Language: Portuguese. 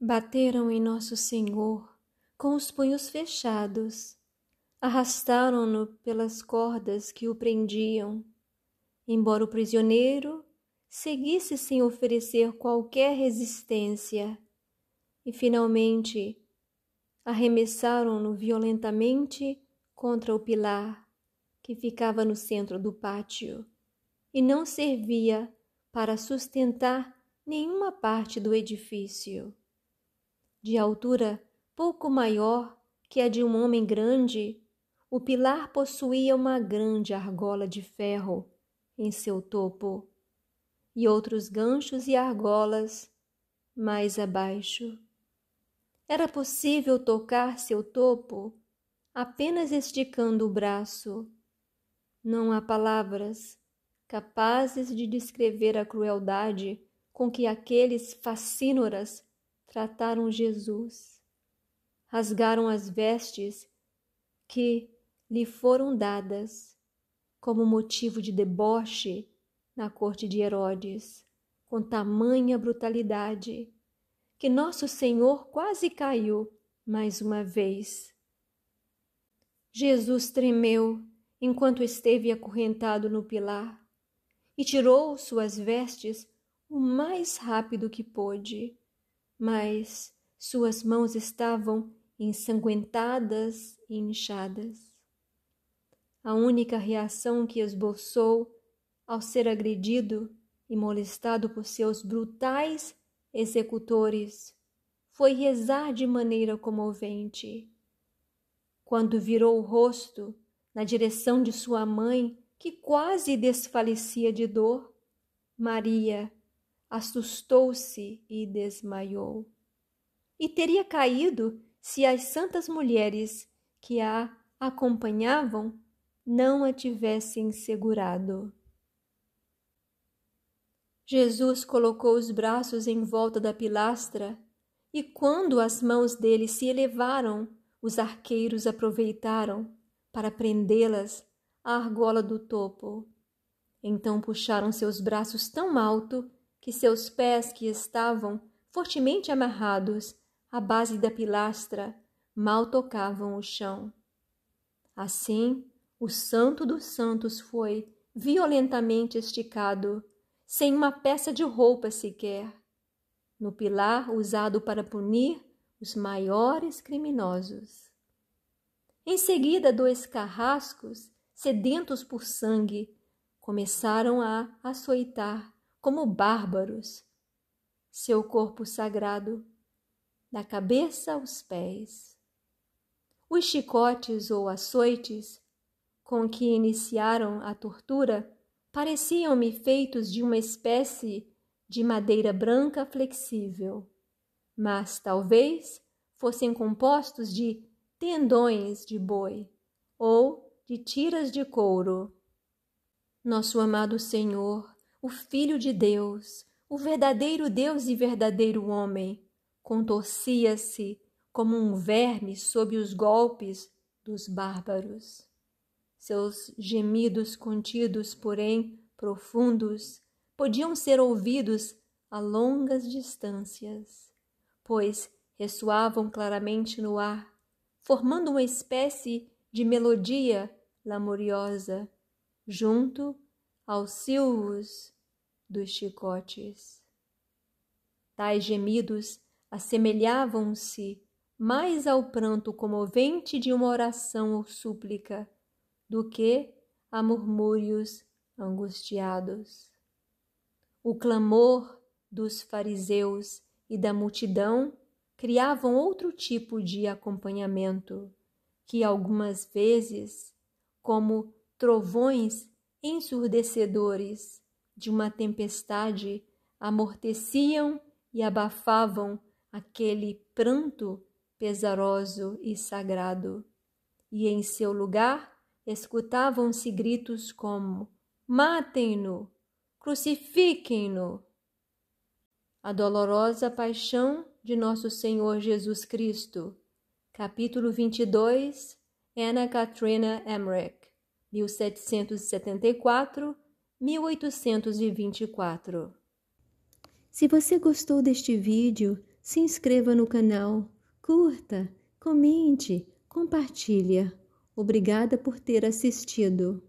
Bateram em Nosso Senhor com os punhos fechados, arrastaram-no pelas cordas que o prendiam. Embora o prisioneiro seguisse sem oferecer qualquer resistência, e finalmente arremessaram-no violentamente contra o pilar que ficava no centro do pátio e não servia para sustentar nenhuma parte do edifício de altura pouco maior que a de um homem grande, o pilar possuía uma grande argola de ferro em seu topo e outros ganchos e argolas mais abaixo. Era possível tocar seu topo apenas esticando o braço. Não há palavras capazes de descrever a crueldade com que aqueles facínoras trataram Jesus, rasgaram as vestes que lhe foram dadas como motivo de deboche na corte de Herodes, com tamanha brutalidade, que nosso Senhor quase caiu mais uma vez. Jesus tremeu enquanto esteve acorrentado no pilar e tirou suas vestes o mais rápido que pôde mas suas mãos estavam ensanguentadas e inchadas. A única reação que esboçou ao ser agredido e molestado por seus brutais executores foi rezar de maneira comovente. Quando virou o rosto na direção de sua mãe, que quase desfalecia de dor, Maria assustou-se e desmaiou. E teria caído se as santas mulheres que a acompanhavam não a tivessem segurado. Jesus colocou os braços em volta da pilastra, e quando as mãos dele se elevaram, os arqueiros aproveitaram para prendê-las à argola do topo. Então puxaram seus braços tão alto que seus pés, que estavam fortemente amarrados à base da pilastra, mal tocavam o chão. Assim, o Santo dos Santos foi violentamente esticado, sem uma peça de roupa sequer, no pilar usado para punir os maiores criminosos. Em seguida, dois carrascos, sedentos por sangue, começaram a açoitar como bárbaros, seu corpo sagrado, da cabeça aos pés. Os chicotes ou açoites com que iniciaram a tortura pareciam-me feitos de uma espécie de madeira branca flexível, mas talvez fossem compostos de tendões de boi ou de tiras de couro. Nosso amado Senhor o Filho de Deus, o verdadeiro Deus e verdadeiro homem, contorcia-se como um verme sob os golpes dos bárbaros. Seus gemidos contidos, porém profundos, podiam ser ouvidos a longas distâncias, pois ressoavam claramente no ar, formando uma espécie de melodia lamuriosa, junto aos silvos dos chicotes. Tais gemidos assemelhavam-se mais ao pranto comovente de uma oração ou súplica do que a murmúrios angustiados. O clamor dos fariseus e da multidão criavam outro tipo de acompanhamento, que algumas vezes, como trovões ensurdecedores de uma tempestade amorteciam e abafavam aquele pranto pesaroso e sagrado. E em seu lugar escutavam-se gritos como: Matem-no! Crucifiquem-no! A dolorosa paixão de Nosso Senhor Jesus Cristo. Capítulo 22 Anna Katrina Emmerich 1774, 1824. Se você gostou deste vídeo, se inscreva no canal, curta, comente, compartilha. Obrigada por ter assistido.